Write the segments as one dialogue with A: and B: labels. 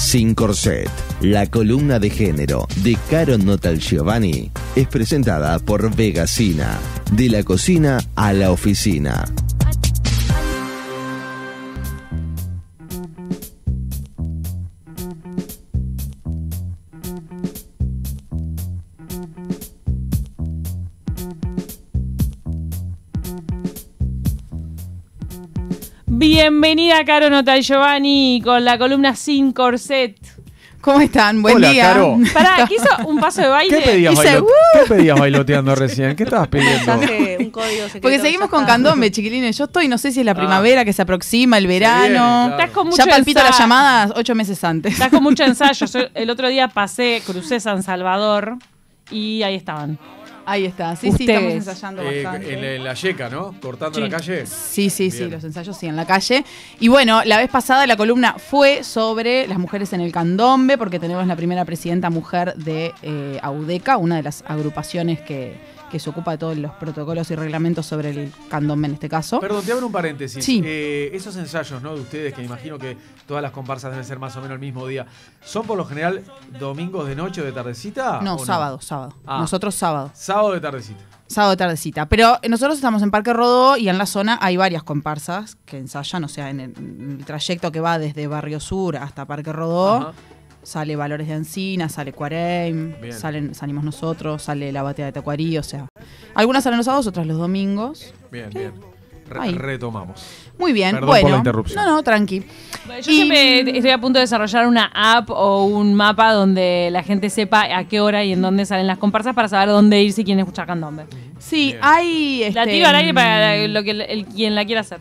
A: Sin Corset, la columna de género de Caro Notal Giovanni es presentada por Vegasina, de la cocina a la oficina.
B: Bienvenida, Caro Nota Giovanni, con la columna Sin Corset. ¿Cómo están? Buen día. Caro. Pará, hizo? un paso de baile? ¿Qué pedías, ¿Qué
C: pedías bailoteando recién? ¿Qué estabas pidiendo?
A: Un código Porque seguimos con candombe, chiquilines. Yo estoy, no sé si es la ah. primavera que se aproxima, el verano. Estás con mucho ya palpito las llamadas ocho meses
C: antes.
B: Estás con mucho ensayo. el otro día pasé, crucé San Salvador y ahí estaban. Ahí está, sí,
A: sí, estamos ensayando
C: eh, bastante. En, la yeca, ¿no? Cortando la calle. Sí, sí, sí, los
A: ensayos sí, en la calle. Y bueno, la vez pasada la columna fue sobre las mujeres en el candombe, porque tenemos la primera presidenta mujer de eh, AUDECA, una de las agrupaciones que que se ocupa de todos los protocolos y reglamentos sobre el candombe en este caso. Perdón, te abro
C: un paréntesis. Sí. Eh, esos ensayos, ¿no? De ustedes, que imagino que todas las comparsas deben ser más o menos el mismo día, ¿son por lo general domingos de noche o de tardecita? No, sábado, sábado. Ah. Nosotros sábado. Sábado de tardecita.
A: Sábado de tardecita. Pero eh, nosotros estamos en Parque Rodó y en la zona hay varias comparsas que ensayan, o sea, en el, trayecto que va desde Barrio Sur hasta Parque Rodó. Sale Valores de Ancina, sale Cuareim, salen, salimos nosotros, sale La Batea de Tacuarí, o sea. Algunas salen los sábados, otras los domingos.
C: Bien, bien. retomamos. Muy bien, Perdón bueno. Por la interrupción. No,
B: no, tranqui. yo siempre estoy a punto de desarrollar una app o un mapa donde la gente sepa a qué hora y en dónde salen las comparsas para saber dónde irse y quién escucha candombe. Sí, hay. Este... La al aire para mm, lo que el, quien la quiera hacer.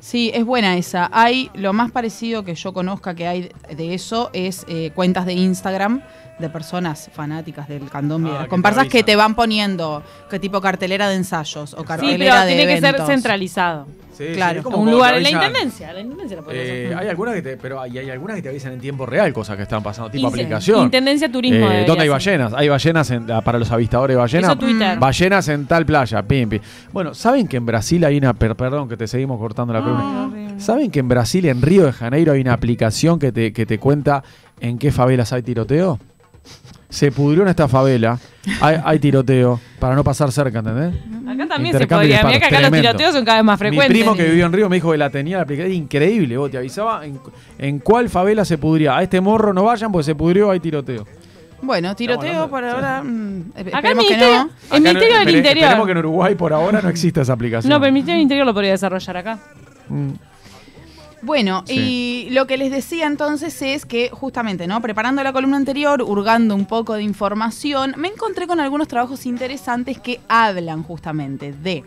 A: Sí, es buena esa. Hay lo más parecido que yo conozca que hay de eso es eh, cuentas de Instagram de personas fanáticas del candombe, ah, comparsas que te van poniendo, qué tipo cartelera de ensayos o cartelera sí, pero tiene que ser centralizado
C: claro, un lugar en la
B: intendencia. Eh, hay
C: algunas que te, pero hay, algunas que te avisan en tiempo real cosas que están pasando, tipo aplicación. Intendencia turismo. Eh, ¿Dónde hay ballenas? Hay ballenas para los avistadores de ballenas. Mm. Ballenas en tal playa, pim, pim. Bueno, saben que en Brasil hay una, perdón, que te seguimos cortando la pregunta. Saben que en Brasil, en Río de Janeiro, hay una aplicación que te, que te cuenta en qué favelas hay tiroteo se pudrió en esta favela, hay, hay tiroteo, para no pasar cerca, ¿entendés?
B: Acá también se podría. Mirá que acá los tiroteos son cada vez más frecuentes. Mi primo que vivió
C: en Río me dijo que la tenía la aplicación. Increíble, vos te avisaba en, en cuál favela se pudría. A este morro no vayan porque se pudrió, hay tiroteo.
B: Bueno, tiroteo por ahora. Mm, acá el
A: que
C: el Ministerio del Interior. Esperemos que en Uruguay por ahora no exista esa aplicación. No, pero el Ministerio del
B: Interior lo podría desarrollar
A: acá. Mm. Bueno, y lo que les decía entonces es que justamente, ¿no? Preparando la columna anterior, hurgando un poco de información, me encontré con algunos trabajos interesantes que hablan justamente de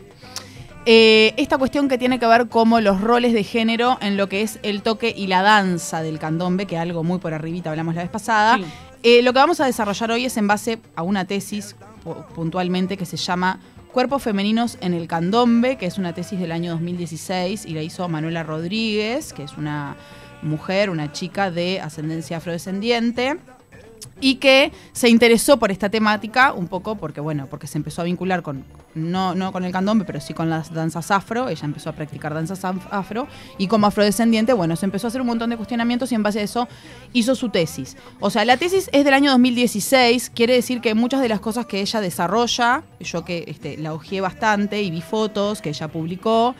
A: eh, esta cuestión que tiene que ver como los roles de género en lo que es el toque y la danza del candombe, que algo muy por arribita hablamos la vez pasada. Eh, lo que vamos a desarrollar hoy es en base a una tesis puntualmente que se llama Cuerpos femeninos en el candombe, que es una tesis del año 2016 y la hizo Manuela Rodríguez, que es una mujer, una chica de ascendencia afrodescendiente y que se interesó por esta temática un poco porque, bueno, porque se empezó a vincular con, no, no con el candombe, pero sí con las danzas afro, ella empezó a practicar danzas afro y como afrodescendiente, bueno, se empezó a hacer un montón de cuestionamientos y en base a eso hizo su tesis. O sea, la tesis es del año 2016, quiere decir que muchas de las cosas que ella desarrolla, yo que este, la hojeé bastante y vi fotos que ella publicó,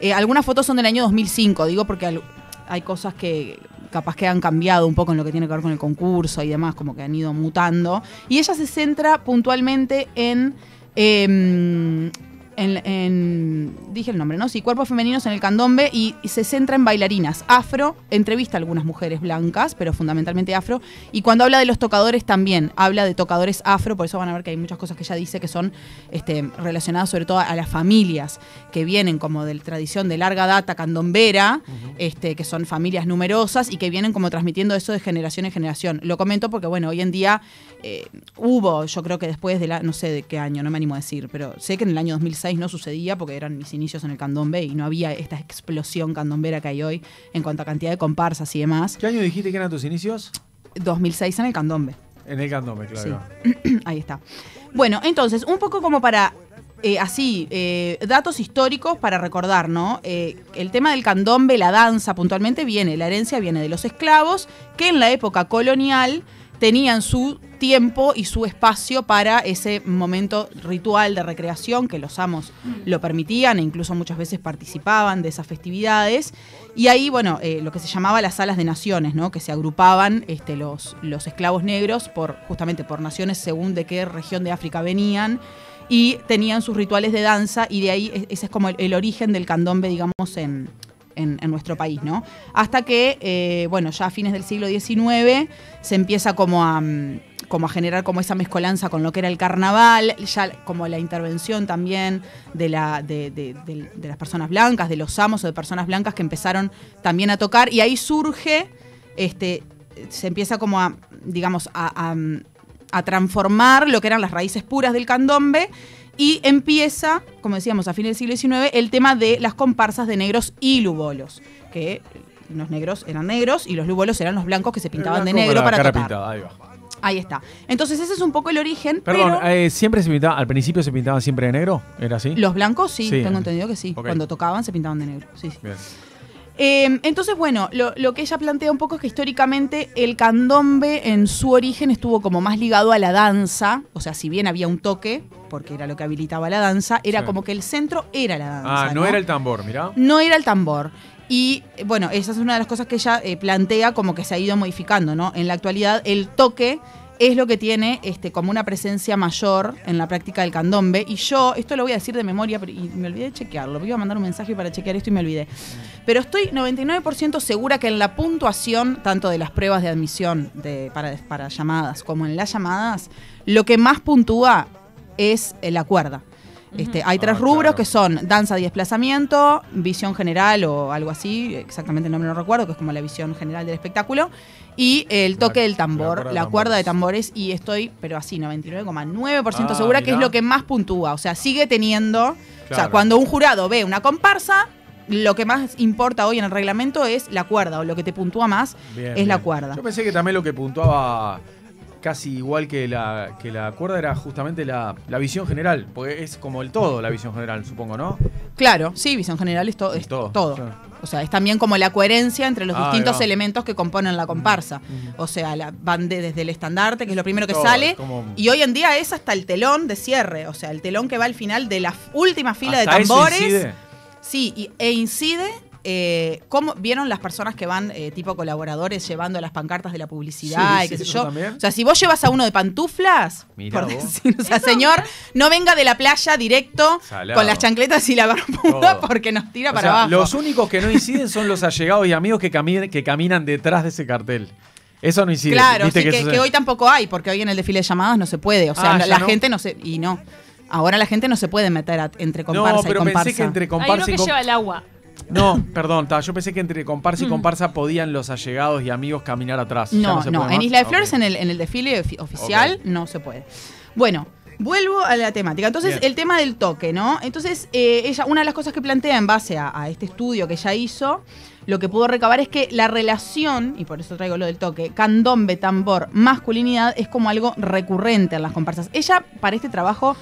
A: eh, algunas fotos son del año 2005, digo porque hay cosas que capaz que han cambiado un poco en lo que tiene que ver con el concurso y demás, como que han ido mutando. Y ella se centra puntualmente en em, en, dije el nombre, ¿no? Sí, cuerpos femeninos en el candombe y, se centra en bailarinas. Afro, entrevista a algunas mujeres blancas, pero fundamentalmente afro. Y cuando habla de los tocadores también, habla de tocadores afro, por eso van a ver que hay muchas cosas que ella dice que son este, relacionadas sobre todo a las familias que vienen como de tradición de larga data candombera, este, que son familias numerosas y que vienen como transmitiendo eso de generación en generación. Lo comento porque, bueno, hoy en día eh, hubo, yo creo que después de la, no sé de qué año, no me animo a decir, pero sé que en el año 2006 no sucedía porque eran mis inicios en el candombe y no había esta explosión candombera que hay hoy en cuanto a cantidad de comparsas y demás. ¿Qué año
C: dijiste que eran tus
A: inicios? 2006 en el candombe.
C: En el candombe, claro.
A: Ahí está. Bueno, entonces, un poco como para eh, así, eh, datos históricos para recordar, ¿no? Eh, el tema del candombe, la danza puntualmente viene, la herencia viene de los esclavos, que en la época colonial tenían su tiempo y su espacio para ese momento ritual de recreación que los amos lo permitían e incluso muchas veces participaban de esas festividades. Y ahí, bueno, eh, lo que se llamaba las salas de naciones, ¿no? Que se agrupaban este, los, los esclavos negros por, justamente por naciones según de qué región de África venían y tenían sus rituales de danza y de ahí e, ese es como el origen del candombe, digamos, en, en, nuestro país, ¿no? Hasta que, eh, bueno, ya a fines del siglo XIX se empieza como a, mm, como a generar como esa mezcolanza con lo que era el carnaval, ya como la intervención también de, las personas blancas, de los amos o de personas blancas que empezaron también a tocar y ahí surge, este, se empieza como a, digamos, a, a transformar lo que eran las raíces puras del candombe y empieza, como decíamos, a fines del siglo XIX, el tema de las comparsas de negros y lubolos, que los negros eran negros y los lubolos eran los blancos que se pintaban de negro para, ahí, está. Entonces ese es un poco el origen. Perdón,
C: pero eh, siempre se pintaba, al principio se pintaban siempre de negro, ¿era así? Los blancos sí, tengo eh. entendido
A: que sí. Cuando tocaban se pintaban de negro, sí. Em, entonces, bueno, lo, que ella plantea un poco es que históricamente el candombe en su origen estuvo como más ligado a la danza, o sea, si bien había un toque, porque era lo que habilitaba la danza, era como que el centro era la danza. Ah, no, era
C: el tambor, mirá.
A: No era el tambor. Y bueno, esa es una de las cosas que ella eh, plantea como que se ha ido modificando, ¿no? En la actualidad el toque es lo que tiene este, como una presencia mayor en la práctica del candombe. Y yo, esto lo voy a decir de memoria, y me olvidé de chequearlo, iba a mandar un mensaje para chequear esto y me olvidé. Pero estoy 99% segura que en la puntuación, tanto de las pruebas de admisión de, para, para llamadas como en las llamadas, lo que más puntúa es eh, la cuerda. Este, hay tres ah, rubros que son danza y desplazamiento, visión general o algo así, exactamente el nombre no recuerdo, que es como la visión general del espectáculo, y el toque del tambor, la, cuerda, de tambores, y estoy, pero así, 99,9% ah, segura que es lo que más puntúa, o sea, sigue teniendo, o sea, cuando un jurado ve una comparsa, lo que más importa hoy en el reglamento es la cuerda, o lo que te puntúa más es la cuerda. Yo
C: pensé que también lo que puntuaba casi igual que la, que la cuerda era justamente la, visión general, porque es como el todo la visión general, supongo, ¿no?
A: Claro, sí, visión general es, es todo. O sea, es también como la coherencia entre los ah, distintos elementos que componen la comparsa. O sea, la, van desde el estandarte, que es lo primero que sale, y hoy en día es hasta el telón de cierre, o sea, el telón que va al final de la última fila de tambores. Sí, e incide eh, ¿cómo vieron las personas que van, eh, tipo colaboradores, llevando las pancartas de la publicidad? y O sea, si vos llevas a uno de pantuflas, sea, señor, no venga de la playa directo con las chancletas y la barbuda porque nos tira para abajo.
C: Los únicos que no inciden son los allegados y amigos que, caminan detrás de ese cartel. Eso no incide. Claro, que, hoy
A: tampoco hay, porque hoy en el desfile de llamadas no se puede. O ah, sea, la, gente no se. Y no. Ahora la gente no se puede meter entre comparsa no,
C: pero y Pensé que entre comparsa Hay uno que lleva el agua. No, perdón, yo pensé que entre comparsa y mm. comparsa podían los allegados y amigos caminar atrás. No, no, en Isla de Flores, en,
A: el, en desfile oficial, no se puede. Bueno, Vuelvo a la temática. Entonces, el tema del toque, ¿no? Entonces, eh, ella, una de las cosas que plantea en base a, este estudio que ella hizo, lo que pudo recabar es que la relación, y por eso traigo lo del toque, candombe, tambor, masculinidad, es como algo recurrente en las comparsas. Ella, para este trabajo,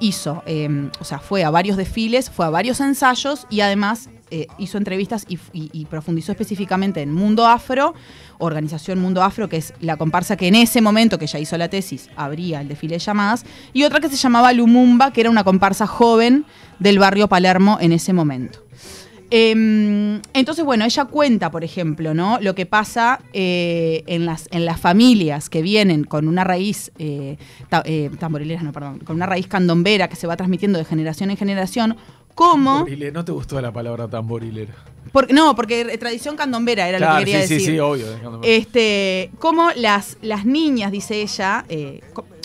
A: hizo, em, o sea, fue a varios desfiles, fue a varios ensayos y además eh, hizo entrevistas y, profundizó específicamente en Mundo Afro, organización Mundo Afro, que es la comparsa que en ese momento que ya hizo la tesis abría el desfile de llamadas, y otra que se llamaba Lumumba, que era una comparsa joven del barrio Palermo en ese momento. Em, entonces, bueno, ella cuenta, por ejemplo, ¿no? Lo que pasa eh, en, las, en las familias que vienen con una raíz eh, eh no, perdón, con una raíz candombera que se va transmitiendo de generación en generación, ¿Cómo?
C: no te gustó la palabra tamborilera.
A: no, porque tradición candombera era lo que quería decir. Sí, sí, obvio. Este, como las, las niñas, dice ella, eh,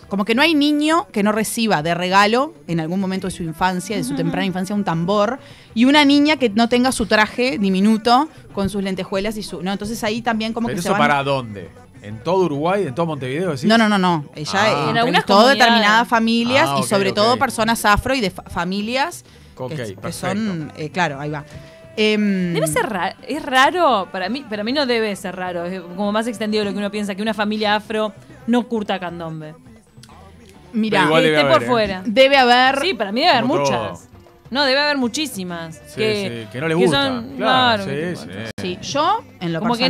A: como que no hay niño que no reciba de regalo en algún momento de su infancia, de su temprana infancia, un tambor, y una niña que no tenga su traje diminuto con sus lentejuelas y su. No, entonces ahí también como que eso para
C: dónde? ¿En todo Uruguay, en todo Montevideo? No, no, no, no. Ella ah. eh, algunas en, en todo determinadas
A: familias ah, y
C: sobre todo
B: personas afro y de familias
C: que, son,
B: eh, claro, ahí va. Em, debe ser raro, es raro, para mí, para mí no debe ser raro, es como más extendido lo que uno piensa, que una familia afro no curta candombe. Mira, esté por ¿eh? fuera. Debe haber. Sí, para mí debe haber muchas. No, debe haber muchísimas. que, que no le gusta. claro, sí, Yo, en como Que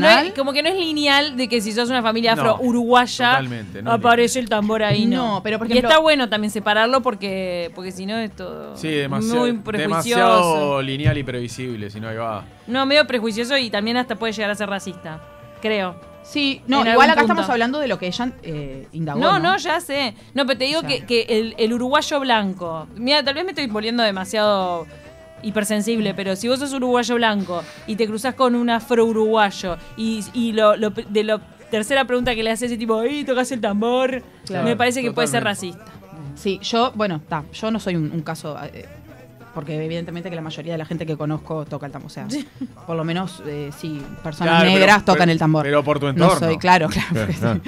B: no es, lineal de que si sos una familia afro-uruguaya, aparece el tambor ahí. No, pero porque. Y está bueno también separarlo porque, porque si no es todo. muy prejuicioso.
C: lineal y previsible, si no ahí va.
B: No, medio prejuicioso y también hasta puede llegar a ser racista creo. Sí, no, igual acá estamos hablando
A: de lo que ella eh, indagó. No,
B: no, ya sé. No, pero te digo que, el, uruguayo blanco. Mira, tal vez me estoy poniendo demasiado hipersensible, pero si vos sos uruguayo blanco y te cruzas con un afro-uruguayo y, y lo, de la tercera pregunta que le haces es tipo, ¡Ay, tocas el tambor! me parece que puede ser racista. Sí, yo,
A: bueno, está, yo no soy un, caso. Eh, porque evidentemente que la mayoría de la gente que conozco toca el tambor. O sea, por lo menos, eh, sí, personas negras tocan el tambor. Pero por tu entorno. No claro, claro.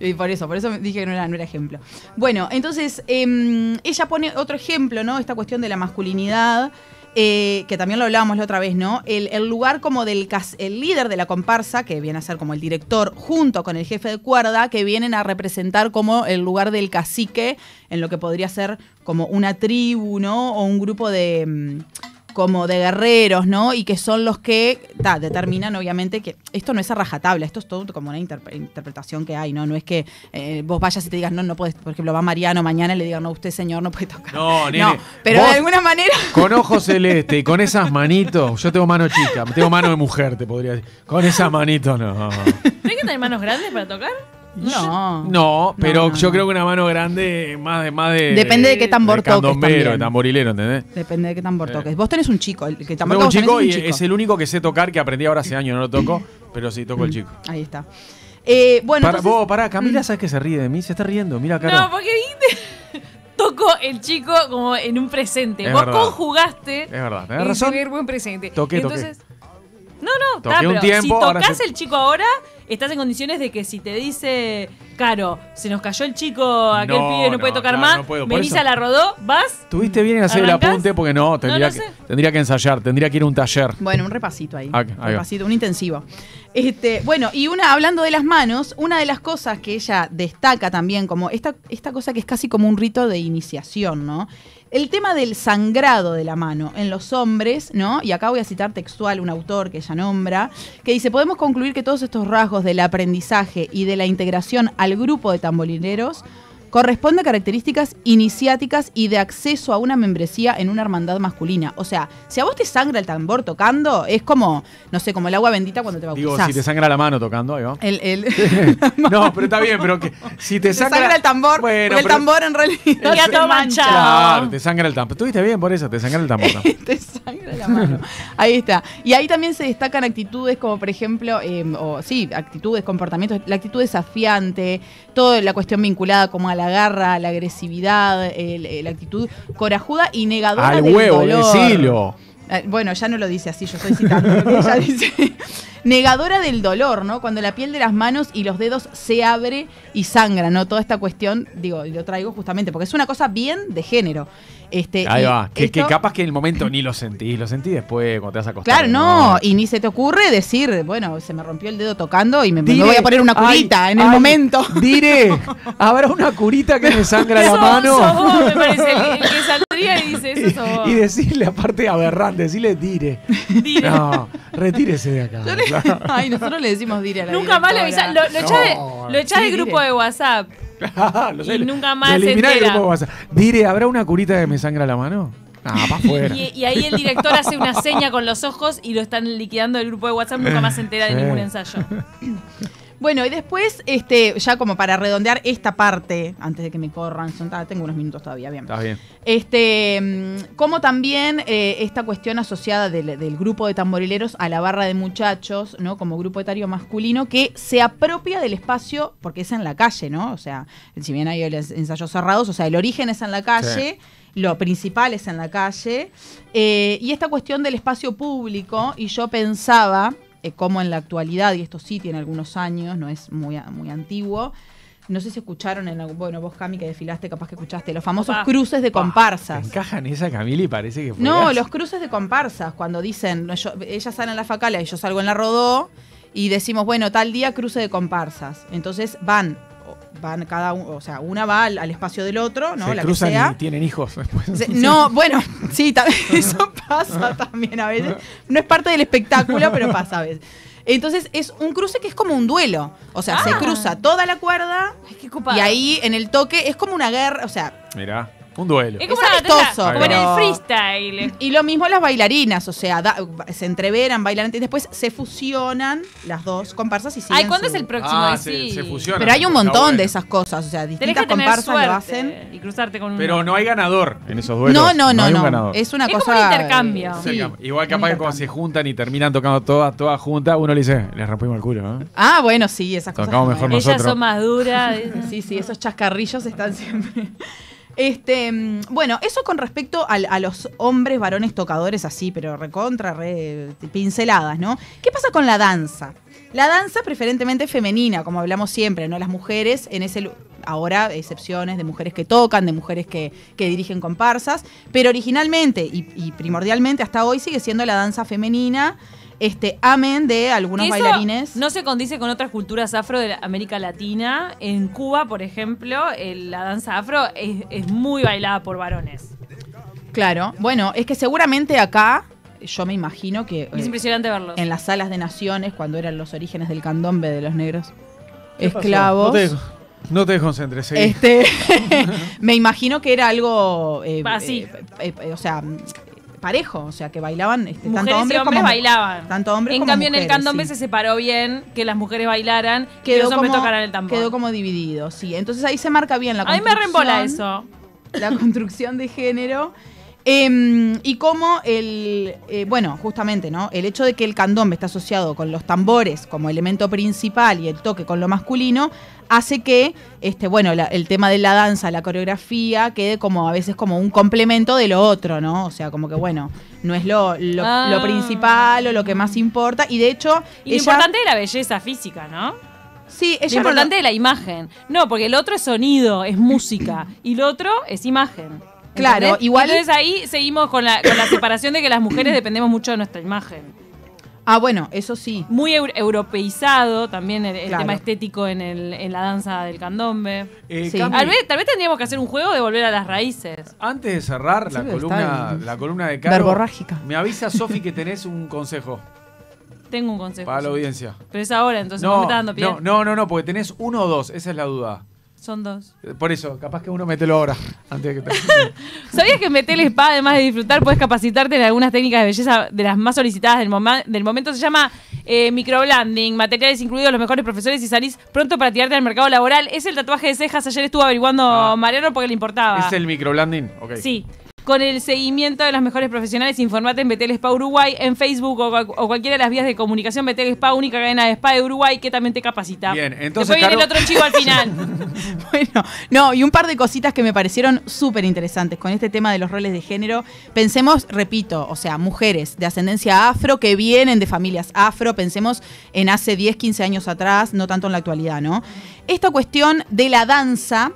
A: Y por eso, por eso dije que no era, no era ejemplo. Bueno, entonces, em, ella pone otro ejemplo, ¿no? Esta cuestión de la masculinidad. Eh, que también lo hablábamos la otra vez, ¿no? El, lugar como del el líder de la comparsa, que viene a ser como el director, junto con el jefe de cuerda, que vienen a representar como el lugar del cacique, en lo que podría ser como una tribu, ¿no? O un grupo de mm, como de guerreros, ¿no? Y que son los que determinan, obviamente, que esto no es a esto es todo como una interpretación que hay, ¿no? No es que eh, vos vayas y te digas, no, no puedes, por ejemplo, va Mariano mañana y le digan, no, usted, señor, no puede tocar.
C: No, no pero de
A: alguna manera. Con ojos
C: celeste y con esas manitos, yo tengo mano chica, tengo mano de mujer, te podría decir. Con esas manitos, no. ¿tienes
B: que tener manos grandes para tocar? No.
C: No, pero yo creo que una mano grande más de más de Depende de qué tambor toques tamborilero, ¿entendés?
A: Depende de qué tambor toques. Eh. Vos tenés un chico, el que tambor un chico y es
C: el único que sé tocar que aprendí ahora hace años, no lo toco, pero sí toco el mm, chico. Ahí está. Eh, bueno, para, vos, pará, Camila, mm. ¿sabes que se ríe de mí? Se está riendo, mira acá. No, porque toco
B: el chico como en un presente. vos conjugaste. Es
C: verdad, tenés razón.
B: buen presente. Entonces, no, no, ta, si tocas el chico ahora, estás en condiciones de que si te dice, Caro, se nos cayó el chico, aquel pibe no, puede tocar más, venís a la rodó, vas.
C: Tuviste bien en hacer el apunte porque no, tendría, que, tendría que ensayar, tendría que ir a un taller.
A: Bueno, un repasito ahí. Ah, un repasito, un intensivo. Este, bueno, y una, hablando de las manos, una de las cosas que ella destaca también, como esta, esta cosa que es casi como un rito de iniciación, ¿no? el tema del sangrado de la mano en los hombres, ¿no? Y acá voy a citar textual un autor que ella nombra, que dice, podemos concluir que todos estos rasgos del aprendizaje y de la integración al grupo de tambolineros corresponde a características iniciáticas y de acceso a una membresía en una hermandad masculina. O sea, si a vos te sangra el tambor tocando, es como, no sé, como el agua bendita cuando te bautizás. Digo, si te
C: sangra la mano tocando, ahí va. no, pero está bien, pero que si te, sangra, el tambor, el tambor en
A: realidad te mancha.
C: te sangra el tambor. Estuviste bien por eso, te sangra el tambor.
A: te sangra la mano. Ahí está. Y ahí también se destacan actitudes como, por ejemplo, em, o sí, actitudes, comportamientos, la actitud desafiante, toda la cuestión vinculada como a la la garra, la agresividad, eh, la actitud corajuda y negadora Al huevo, eh, bueno, ya no lo dice así, yo estoy citando dice. Negadora del dolor, ¿no? Cuando la piel de las manos y los dedos se abre y sangra, ¿no? Toda esta cuestión, digo, lo traigo justamente porque es una cosa bien de género. Este, Ahí va, que, capaz
C: que en el momento ni lo sentís, lo sentís después cuando te vas a acostar. Claro, no,
A: y ni se te ocurre decir, bueno, se me rompió el dedo tocando y me, voy a poner una curita en el
C: momento. Diré, habrá una curita que me sangra la mano. me parece, que y decirle, aparte aberrante, decirle dire. No, retírese de acá.
B: Ay, nosotros le decimos dire a la Nunca más le Lo, echá lo del grupo de WhatsApp.
C: Y nunca más se entera. Dire, ¿habrá una curita que me sangra la mano? Ah, fuera. Y,
B: ahí el director hace una seña con los ojos y lo están liquidando del grupo de WhatsApp. Nunca más se entera de ningún ensayo. Bueno, y después,
A: este, ya como para redondear esta parte, antes de que me corran, son, tengo unos minutos todavía, bien. Está bien. Este, mm, como también eh, esta cuestión asociada del, grupo de tamborileros a la barra de muchachos, ¿no? Como grupo etario masculino que se apropia del espacio, porque es en la calle, ¿no? O sea, si bien hay ensayos cerrados, o sea, el origen es en la calle. lo principal es en la calle, eh, y esta cuestión del espacio público, y yo pensaba, eh, como en la actualidad, y esto sí tiene algunos años, no es muy, muy antiguo, no sé si escucharon en algún. Bueno, vos, Cami, que desfilaste, capaz que escuchaste. Los famosos cruces
C: de comparsas. encajan esa, Camila, y parece que fue No, los
A: cruces de comparsas, cuando dicen, ellas salen a la facala y yo salgo en la rodó, y decimos, bueno, tal día cruce de comparsas. Entonces van van cada uno, o sea, una va al, espacio del otro, ¿no? la cruzan que y tienen
C: hijos después. no,
A: bueno, sí, eso pasa también a veces. No es parte del espectáculo, pero pasa a veces. Entonces es un cruce que es como un duelo. O sea, se ah. cruza toda la cuerda. y ahí en el toque es como una guerra. O sea,
C: Mirá. Un duelo. Es como como en el
A: freestyle. Y lo mismo las bailarinas, o sea, se entreveran, bailan, y después se fusionan las dos comparsas y siguen. Ay, ¿cuándo es el
C: próximo? Ah, sí. se, fusionan.
A: Pero hay un montón de esas cosas, o sea, distintas que comparsas lo
B: hacen. Y cruzarte con un... Pero no
C: hay ganador en esos duelos. No, no, no, no. Hay Es una cosa. Como un eh, intercambio. Igual capaz que cuando se juntan y terminan tocando todas, todas juntas, uno le dice, les rompimos el culo, ¿no?
A: Ah, bueno, sí, esas cosas. Tocamos mejor nosotros. Ellas son más duras. sí, sí, esos chascarrillos están siempre. Este, mm, bueno, eso con respecto a, los hombres varones tocadores así, pero recontra, re, pinceladas, ¿no? ¿Qué pasa con la danza? La danza preferentemente femenina, como hablamos siempre, ¿no? Las mujeres en ese ahora excepciones de mujeres que tocan, de mujeres que, dirigen comparsas, pero originalmente y, y primordialmente hasta hoy sigue siendo la danza femenina este amén de algunos bailarines.
B: No se condice con otras culturas afro de América Latina. En Cuba, por ejemplo, la danza afro es, muy bailada por varones.
A: Claro, bueno, es que seguramente acá yo me imagino que. Es eh, impresionante verlo. En las salas de naciones, cuando eran los orígenes del candombe de los negros esclavos.
C: No te, desconcentres, Este,
A: me imagino que era algo. Eh, Así. Ah, eh, o sea, parejo, o sea, que bailaban este, tanto hombres, bailaban.
B: Tanto hombres en cambio, en el candombe se separó bien que las mujeres bailaran que los hombres tocaran el tambor. Quedó
A: como dividido, sí. Entonces ahí se marca bien la construcción. A me reembola eso. La construcción de género Em, y como el, eh, bueno, justamente, ¿no? El hecho de que el candombe está asociado con los tambores como elemento principal y el toque con lo masculino, hace que, este, bueno, el tema de la danza, la coreografía, quede como a veces como un complemento de lo otro, ¿no? O sea, como que, bueno, no es lo, ah. principal
B: o lo que más importa. Y de hecho. Y lo importante es la belleza física, ¿no? Sí, es lo importante es la imagen. No, porque el otro es sonido, es música. y el otro es imagen. Claro, igual. Entonces ahí seguimos con la, con la separación de que las mujeres dependemos mucho de nuestra imagen. Ah, bueno, eso sí. Muy europeizado también el, tema estético en, el, en, la danza del candombe. Eh, tal, vez, tendríamos que hacer un juego de volver a las raíces.
C: Antes de cerrar la, columna, la columna de Caro, me avisa Sofi que tenés un consejo.
B: Tengo un consejo. Para la audiencia. Pero es ahora, entonces no, pie.
C: no, no, no, porque tenés uno o dos, esa es la duda. Son dos. Eh, por eso, capaz que uno metelo ahora. Antes de que te...
B: ¿Sabías que meter la Spa, además de disfrutar, puedes capacitarte en algunas técnicas de belleza de las más solicitadas del, del momento? Se llama eh, microblending, materiales incluidos, los mejores profesores y salís pronto para tirarte al mercado laboral. Es el tatuaje de cejas. Ayer estuvo averiguando ah. Mariano porque le importaba. ¿Es el
C: microblending? Okay. Sí
B: con el seguimiento de los mejores profesionales. Informate en Betel Spa Uruguay, en Facebook o, cualquiera de las vías de comunicación. Betel Spa, única cadena de Spa de Uruguay que también te capacita. Bien, entonces. Después el otro chivo al final.
A: bueno, no, y un par de cositas que me parecieron súper interesantes con este tema de los roles de género. Pensemos, repito, o sea, mujeres de ascendencia afro que vienen de familias afro. Pensemos en hace 10, 15 años atrás, no tanto en la actualidad, ¿no? Esta cuestión de la danza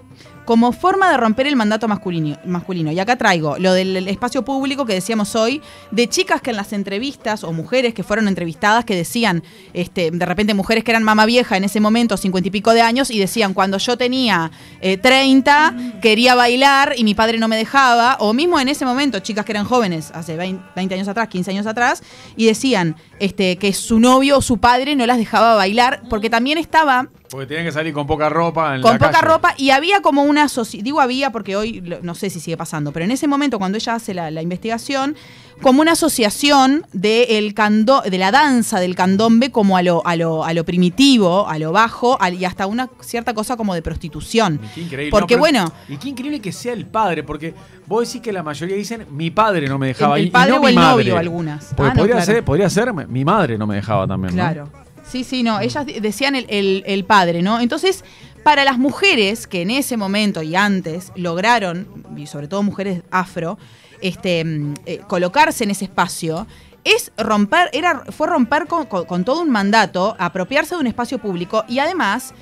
A: como forma de romper el mandato masculino. Y acá traigo lo del espacio público que decíamos hoy, de chicas que en las entrevistas o mujeres que fueron entrevistadas que decían, este, de repente mujeres que eran mamá vieja en ese momento, cincuenta y pico de años, y decían, cuando yo tenía eh, treinta, quería bailar y mi padre no me dejaba, o mismo en ese momento, chicas que eran jóvenes, hace 20, años atrás, 15 años atrás, y decían este, que su novio o su padre no las dejaba bailar, porque también estaba
C: porque tenían que salir con poca ropa. En con poca ropa
A: y había como una digo había porque hoy no sé si sigue pasando, pero en ese momento cuando ella hace la, investigación, como una asociación de, el cando de la danza del candombe como a lo, a lo, a lo primitivo, a lo bajo y hasta una
C: cierta cosa como de prostitución. Y qué increíble. Porque bueno... Y qué increíble que sea el padre, porque vos decís que la mayoría dicen mi padre no me dejaba. El, padre o el novio algunas. Ah, podría, ser, podría ser mi madre no me dejaba también. Claro
A: sí, sí, no. Mm. Ellas decían el, padre, ¿no? Entonces, para las mujeres que en ese momento y antes lograron, y sobre todo mujeres afro, este, mm, eh, colocarse en ese espacio, es romper, era, fue romper con, todo un mandato, apropiarse de un espacio público y además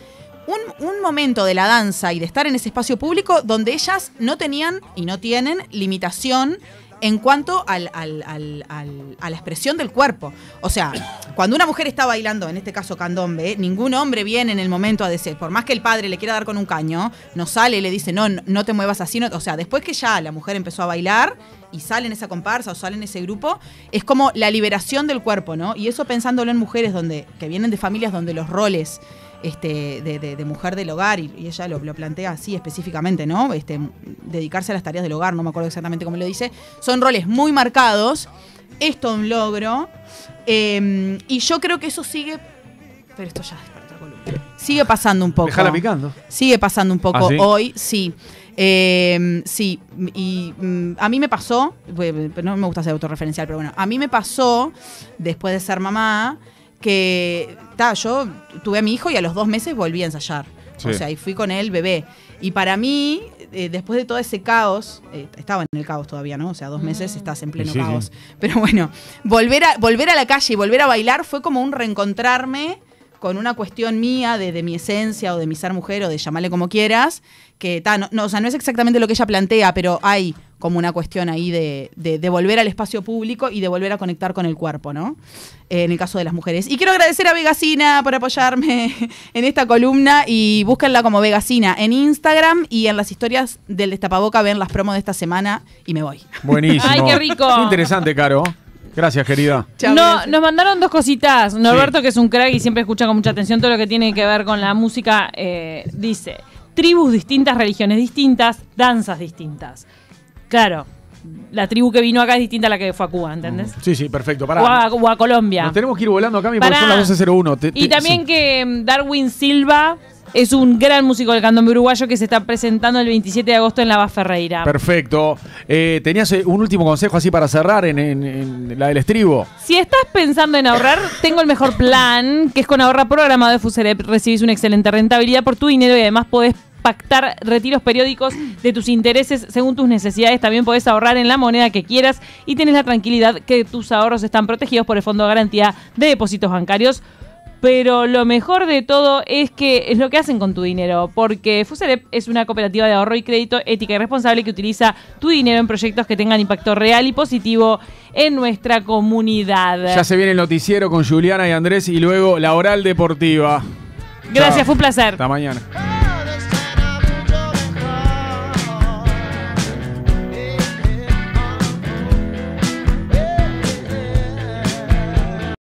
A: un, un, momento de la danza y de estar en ese espacio público donde ellas no tenían y no tienen limitación en cuanto al, a la expresión del cuerpo. O sea, cuando una mujer está bailando, en este caso candombe, ningún hombre viene en el momento a decir, por más que el padre le quiera dar con un caño, no sale y le dice, no, no te muevas así. O sea, después que ya la mujer empezó a bailar y sale en esa comparsa o sale en ese grupo, es como la liberación del cuerpo, ¿no? Y eso pensándolo en mujeres donde, que vienen de familias donde los roles este, de, mujer del hogar, y, ella lo, plantea así específicamente, ¿no? Este, dedicarse a las tareas del hogar, no me acuerdo exactamente cómo lo dice, son roles muy marcados, esto es un logro, em, y yo creo que eso sigue, pero esto ya es para otra sigue pasando un poco. picando. Sigue pasando un poco ¿Ah, hoy, sí. Em, sí, y mm, a mí me pasó, no me gusta ser autorreferencial, pero bueno, a mí me pasó, después de ser mamá, que yo tuve a mi hijo y a los dos meses volví a ensayar. O sea, y fui con él bebé. Y para mí, eh, después de todo ese caos, eh, estaba en el caos todavía, ¿no? O sea, dos meses mm. estás en pleno caos. Pero bueno, volver a, volver a la calle y volver a bailar fue como un reencontrarme con una cuestión mía de, mi esencia o de mi ser mujer o de llamarle como quieras, que o sea, no es exactamente lo que ella plantea, pero hay como una cuestión ahí de, de, volver al espacio público y de volver a conectar con el cuerpo, ¿no? Eh, en el caso de las mujeres. Y quiero agradecer a Vegasina por apoyarme en esta columna y búsquenla como Vegasina en Instagram y en las historias del destapaboca ven las promos de esta semana
B: y me voy.
C: Buenísimo. Ay, qué rico. interesante, Caro. Gracias, querida.
B: Chao. no, nos mandaron dos cositas. Norberto, que es un crack y siempre escucha con mucha atención todo lo que tiene que ver con la música, eh, dice, tribus distintas, religiones distintas, danzas distintas. Claro. La tribu que vino acá es distinta a la que fue a Cuba, ¿entendés?
C: Sí, sí, perfecto. Pará.
B: O, a, Colombia. Nos
C: tenemos que ir volando acá, mi Pará. son las Y
B: también que mm, Darwin Silva es un gran músico del candombe uruguayo que se está presentando el 27 de agosto en la Ferreira.
C: Perfecto. Eh, ¿Tenías eh, un último consejo así para cerrar en, la del estribo?
B: Si estás pensando en ahorrar, tengo el mejor plan, que es con Ahorra Programado de Fuserep. Recibís una excelente rentabilidad por tu dinero y además podés pactar retiros periódicos de tus intereses según tus necesidades. También podés ahorrar en la moneda que quieras y tenés la tranquilidad que tus ahorros están protegidos por el Fondo de Garantía de Depósitos Bancarios. Pero lo mejor de todo es que es lo que hacen con tu dinero, porque Fuserep es una cooperativa de ahorro y crédito ética y responsable que utiliza tu dinero en proyectos que tengan impacto real y positivo en nuestra comunidad. Ya se viene
C: el noticiero con Juliana y Andrés y luego la oral deportiva. Gracias, fue un placer. Hasta mañana.